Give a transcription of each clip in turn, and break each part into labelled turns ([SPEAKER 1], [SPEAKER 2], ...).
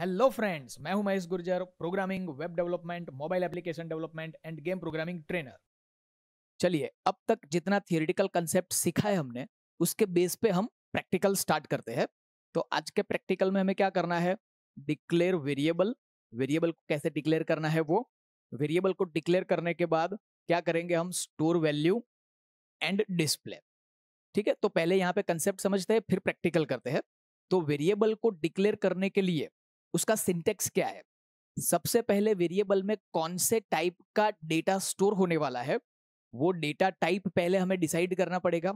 [SPEAKER 1] hello friends मैं हूं Mahesh Gurjar programming web development mobile application development and game programming trainer चलिए अब तक जितना थियोरिटिकल कंसेप्ट सीखा है हमने उसके बेस पे हम प्रैक्टिकल स्टार्ट करते हैं तो आज के प्रैक्टिकल में हमें क्या करना है डिक्लेयर वेरिएबल वेरिएबल को कैसे डिक्लेयर करना है वो वेरिएबल को डिक्लेयर करने के बाद क्या करेंगे हम स्टोर वैल्यू एंड डिस्प्ले ठीक है तो पहले यहाँ पे कंसेप्ट समझते हैं फिर प्रैक्टिकल करते हैं तो वेरिएबल को डिक्लेयर करने के लिए उसका सिंटेक्स क्या है सबसे पहले वेरिएबल में कौन से टाइप का डेटा स्टोर होने वाला है वो डेटा टाइप पहले हमें डिसाइड करना पड़ेगा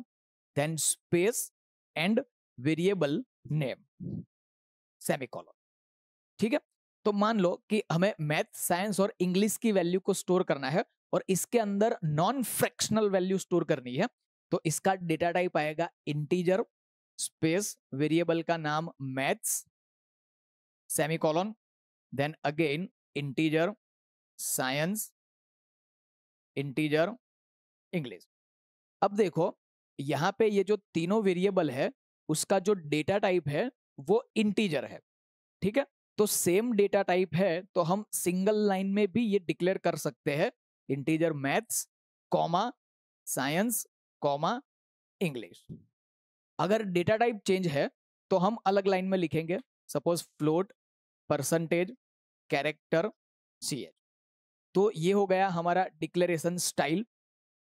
[SPEAKER 1] then space and variable name semicolon ठीक है तो मान लो कि हमें मैथ साइंस और इंग्लिश की वैल्यू को स्टोर करना है और इसके अंदर नॉन फ्रैक्शनल वैल्यू स्टोर करनी है तो इसका डेटा टाइप आएगा इंटीजर स्पेस वेरिएबल का नाम maths semicolon then again integer science integer english अब देखो यहाँ पे ये जो तीनों वेरिएबल है उसका जो डेटा टाइप है वो इंटीजर है ठीक है तो सेम डेटा टाइप है तो हम सिंगल लाइन में भी ये डिक्लेयर कर सकते हैं integer maths comma science comma English अगर डेटा टाइप चेंज है तो हम अलग लाइन में लिखेंगे suppose float percentage character C H तो ये हो गया हमारा डिक्लेरेशन स्टाइल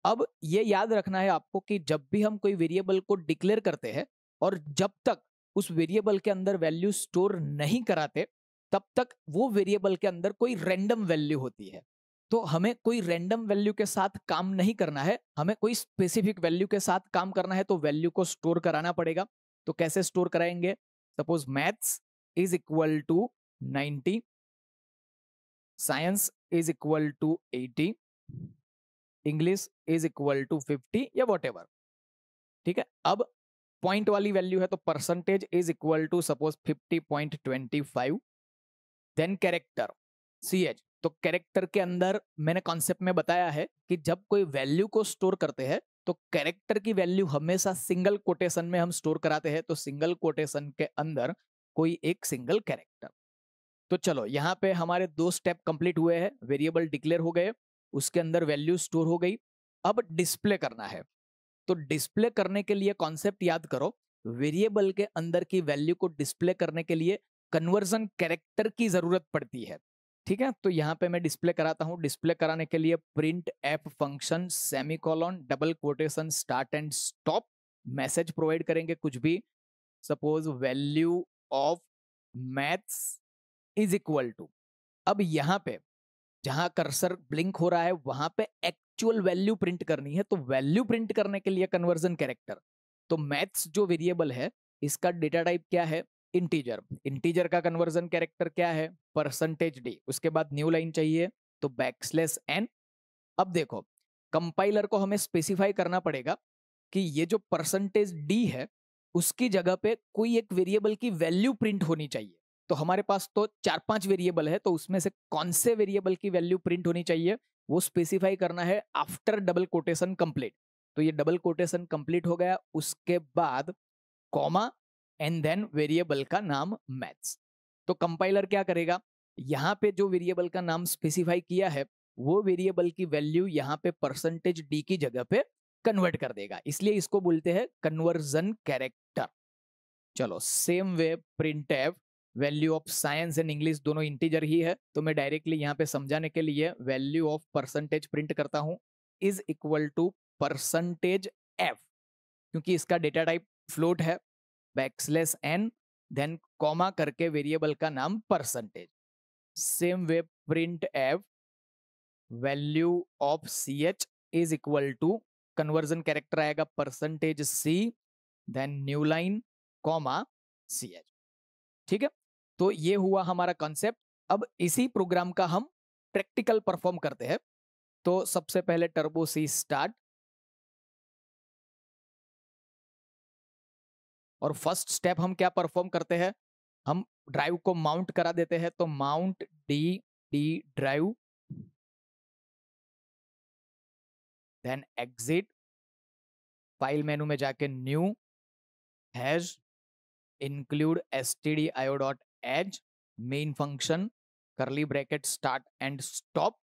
[SPEAKER 1] अब ये याद रखना है आपको कि जब भी हम कोई वेरिएबल को डिक्लेयर करते हैं और जब तक उस वेरिएबल के अंदर वैल्यू स्टोर नहीं कराते तब तक वो वेरिएबल के अंदर कोई रैंडम वैल्यू होती है तो हमें कोई रैंडम वैल्यू के साथ काम नहीं करना है हमें कोई स्पेसिफिक वैल्यू के साथ काम करना है तो वैल्यू को स्टोर कराना पड़ेगा तो कैसे स्टोर कराएंगे suppose maths is equal to 90 science is equal to 80 english is equal to 50 या वॉट ठीक है अब पॉइंट वाली वैल्यू है तो percentage is equal to suppose 50.25 then character C H तो कैरेक्टर के अंदर मैंने कॉन्सेप्ट में बताया है कि जब कोई वैल्यू को स्टोर करते हैं तो कैरेक्टर की वैल्यू हमेशा सिंगल कोटेशन में हम स्टोर कराते हैं तो सिंगल कोटेशन के अंदर कोई एक सिंगल कैरेक्टर तो चलो यहाँ पे हमारे दो स्टेप कंप्लीट हुए हैं वेरिएबल डिक्लेयर हो गए उसके अंदर वैल्यू स्टोर हो गई अब डिस्प्ले करना है तो डिस्प्ले करने के लिए कॉन्सेप्ट याद करो वेरिएबल के अंदर की वैल्यू को डिस्प्ले करने के लिए कन्वर्जन कैरेक्टर की जरूरत पड़ती है ठीक है तो यहाँ पे मैं डिस्प्ले कराता हूँ डिस्प्ले कराने के लिए print F function semicolon double quotation start and stop message provide करेंगे कुछ भी suppose value of maths is equal to अब यहां पे जहां कर्सर ब्लिंक हो रहा है वहां पे एक्चुअल वैल्यू प्रिंट करनी है तो वैल्यू प्रिंट करने के लिए कन्वर्जन कैरेक्टर तो मैथ्स जो वेरिएबल है इसका डेटा टाइप क्या है इंटीजर इंटीजर का कन्वर्जन कैरेक्टर क्या है परसेंटेज डी उसके बाद न्यू लाइन चाहिए तो बैकस्लेस एन अब देखो कंपाइलर को हमें स्पेसिफाई करना पड़ेगा कि ये जो परसेंटेज डी है उसकी जगह पे कोई एक वेरिएबल की वैल्यू प्रिंट होनी चाहिए तो हमारे पास तो चार पांच वेरिएबल है तो उसमें से कौन से वेरिएबल की वैल्यू प्रिंट होनी चाहिए वो स्पेसिफाई करना है आफ्टर डबल कोटेशन कंप्लीट तो ये डबल कोटेशन कंप्लीट हो गया उसके बाद कॉमा एंड देन वेरिएबल का नाम मैथ्स तो कंपाइलर क्या करेगा यहाँ पे जो वेरिएबल का नाम स्पेसिफाई किया है वो वेरिएबल की वैल्यू यहाँ पे परसेंटेज डी की जगह पे कन्वर्ट कर देगा इसलिए इसको बोलते हैं कन्वर्जन कैरेक्टर चलो same way print F value of science and English दोनों इंटीजर ही है तो मैं डायरेक्टली यहाँ पे समझाने के लिए वैल्यू ऑफ परसेंटेज प्रिंट करता हूँ is equal to percentage F क्योंकि इसका डेटा टाइप फ्लोट है बैक्सलेस एन देन कॉमा करके वेरिएबल का नाम percentage same way print F value of C H is equal to conversion character आएगा percentage C then new line comma C H ठीक है तो ये हुआ हमारा कॉन्सेप्ट अब इसी प्रोग्राम का हम प्रैक्टिकल परफॉर्म करते हैं तो सबसे पहले टर्बो सी स्टार्ट और फर्स्ट स्टेप हम क्या परफॉर्म करते हैं हम ड्राइव को माउंट करा देते हैं तो mount D D drive then exit file menu में जाके new hash include S T D IO dot H main function curly bracket start and stop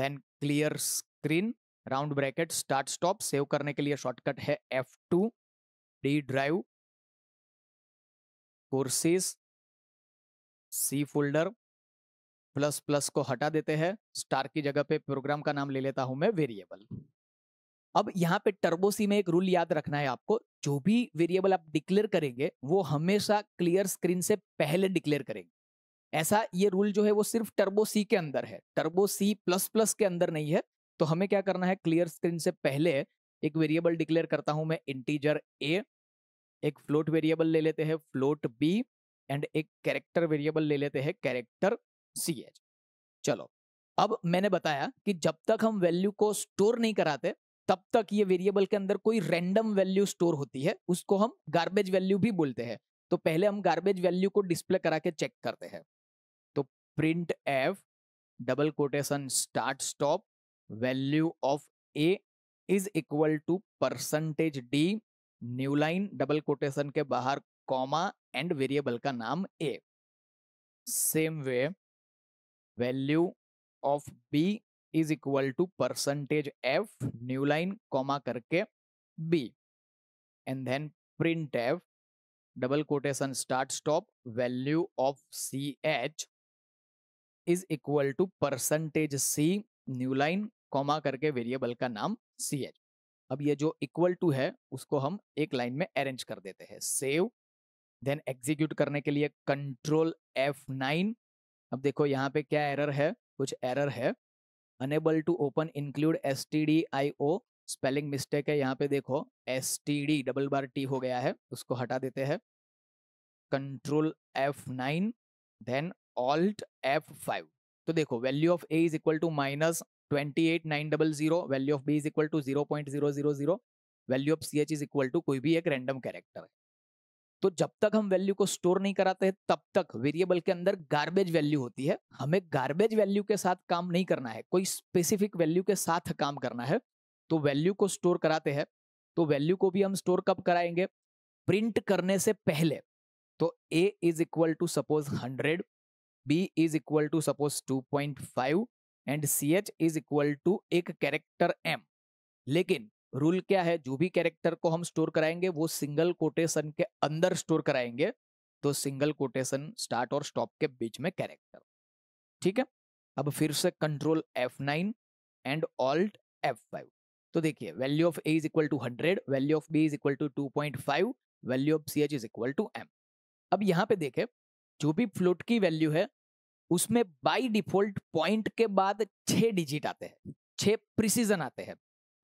[SPEAKER 1] then clear screen round bracket start stop save करने के लिए shortcut है F2 D drive courses C folder plus plus को हटा देते हैं star की जगह पे प्रोग्राम का नाम ले लेता हूं मैं वेरिएबल अब यहाँ पे टर्बोसी में एक रूल याद रखना है आपको जो भी वेरिएबल आप डिक्लेयर करेंगे वो हमेशा क्लियर स्क्रीन से पहले डिक्लेयर करेंगे ऐसा ये रूल जो है वो सिर्फ टर्बो सी के अंदर है टर्बो सी प्लस प्लस के अंदर नहीं है तो हमें क्या करना है क्लियर स्क्रीन से पहले एक वेरिएबल डिक्लेयर करता हूं मैं इंटीजर ए एक फ्लोट वेरिएबल ले लेते हैं फ्लोट बी एंड एक कैरेक्टर वेरिएबल ले लेते हैं कैरेक्टर सी एच चलो अब मैंने बताया कि जब तक हम वैल्यू को स्टोर नहीं कराते तब तक ये वेरिएबल के अंदर कोई रैंडम वैल्यू स्टोर होती है उसको हम गार्बेज वैल्यू भी बोलते हैं तो पहले हम गार्बेज वैल्यू को डिस्प्ले करा के चेक करते हैं तो print F double quotation start stop value of A is equal to percentage D new line double quotation के बाहर कॉमा एंड वेरिएबल का नाम A same way value of B is equal to percentage F new line comma करके B and then print F double quotation start stop value of C H is equal to percentage C new line comma करके variable का नाम C H अब ये जो equal to है उसको हम एक लाइन में अरेंज कर देते हैं सेव देन एग्जीक्यूट करने के लिए कंट्रोल एफ नाइन अब देखो यहाँ पे क्या एरर है कुछ एरर है unable to open include S T D I O spelling mistake है यहाँ पे देखो एस टी डी डबल बार टी हो गया है उसको हटा देते हैं control F nine then alt F five तो देखो value of A is equal to minus twenty eight nine double zero value of B is equal to zero point zero zero zero value of C H is equal to कोई भी एक random character है तो जब तक हम value को store नहीं कराते हैं तब तक वेरिएबल के अंदर गार्बेज वैल्यू होती है हमें गार्बेज वैल्यू के साथ काम नहीं करना है कोई स्पेसिफिक वैल्यू के साथ काम करना है तो वैल्यू को स्टोर कराते हैं तो वैल्यू को भी हम स्टोर कब कराएंगे प्रिंट करने से पहले तो A is equal to suppose hundred B is equal to suppose two point five and C H is equal to एक कैरेक्टर एम लेकिन रूल क्या है जो भी कैरेक्टर को हम स्टोर कराएंगे वो सिंगल कोटेशन के अंदर स्टोर कराएंगे तो सिंगल कोटेशन स्टार्ट और स्टॉप के बीच में कैरेक्टर ठीक है अब फिर से control F9 and alt F5 तो देखिए value of A is equal to hundred value of B is equal to two point five value of C H is equal to M अब यहाँ पे देखे जो भी फ्लोट की वैल्यू है उसमें बाई डिफॉल्ट पॉइंट के बाद छह डिजिट आते हैं छह प्रिसीजन आते हैं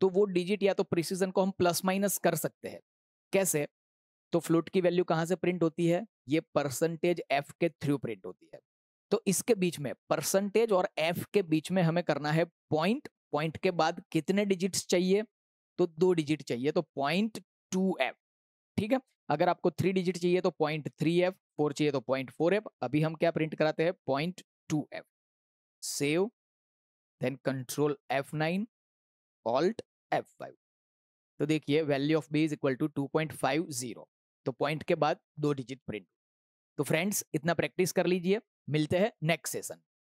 [SPEAKER 1] तो वो डिजिट या तो प्रिसीजन को हम प्लस माइनस कर सकते हैं कैसे तो फ्लोट की वैल्यू कहाँ से प्रिंट होती है ये परसेंटेज एफ के थ्रू प्रिंट होती है तो इसके बीच में परसेंटेज और एफ के बीच में हमें करना है पॉइंट पॉइंट के बाद कितने डिजिट्स चाहिए तो दो डिजिट चाहिए तो पॉइंट टू एफ ठीक है अगर आपको थ्री डिजिट चाहिए तो पॉइंट थ्री एफ फोर चाहिए तो पॉइंट फोर एफ अभी हम क्या प्रिंट कराते हैं point two F save then control F nine alt F five तो देखिए value of B is equal to two point five zero तो पॉइंट के बाद दो डिजिट प्रिंट तो फ्रेंड्स इतना प्रैक्टिस कर लीजिए मिलते हैं नेक्स्ट सेशन